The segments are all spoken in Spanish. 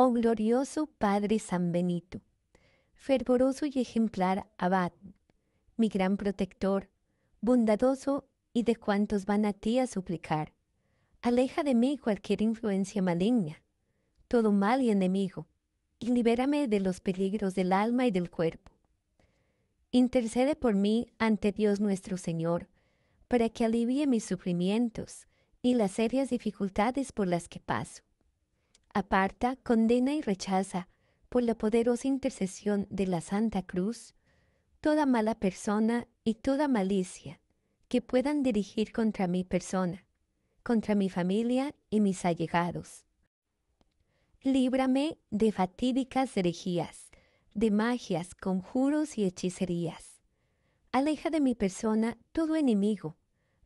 Oh glorioso Padre San Benito, fervoroso y ejemplar abad, mi gran protector, bondadoso y de cuantos van a ti a suplicar, aleja de mí cualquier influencia maligna, todo mal y enemigo, y libérame de los peligros del alma y del cuerpo. Intercede por mí ante Dios nuestro Señor, para que alivie mis sufrimientos y las serias dificultades por las que paso aparta, condena y rechaza, por la poderosa intercesión de la Santa Cruz, toda mala persona y toda malicia que puedan dirigir contra mi persona, contra mi familia y mis allegados. Líbrame de fatídicas herejías, de magias, conjuros y hechicerías. Aleja de mi persona todo enemigo,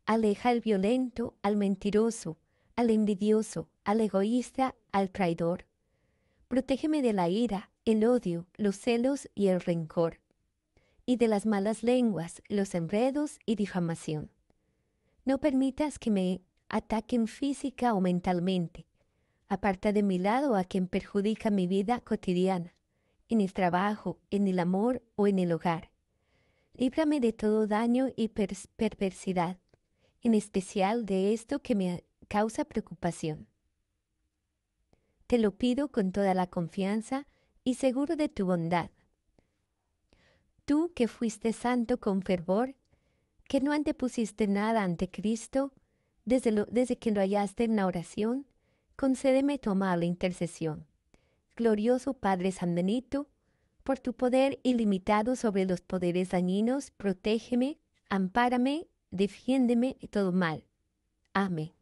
aleja al violento, al mentiroso, al envidioso, al egoísta, al traidor. Protégeme de la ira, el odio, los celos y el rencor, y de las malas lenguas, los enredos y difamación. No permitas que me ataquen física o mentalmente. Aparta de mi lado a quien perjudica mi vida cotidiana, en el trabajo, en el amor o en el hogar. Líbrame de todo daño y perversidad, en especial de esto que me causa preocupación. Te lo pido con toda la confianza y seguro de tu bondad. Tú que fuiste santo con fervor, que no antepusiste nada ante Cristo, desde, desde que lo hallaste en la oración, concédeme tu amable intercesión. Glorioso Padre San Benito, por tu poder ilimitado sobre los poderes dañinos, protégeme, ampárame, defiéndeme de todo mal. Amén.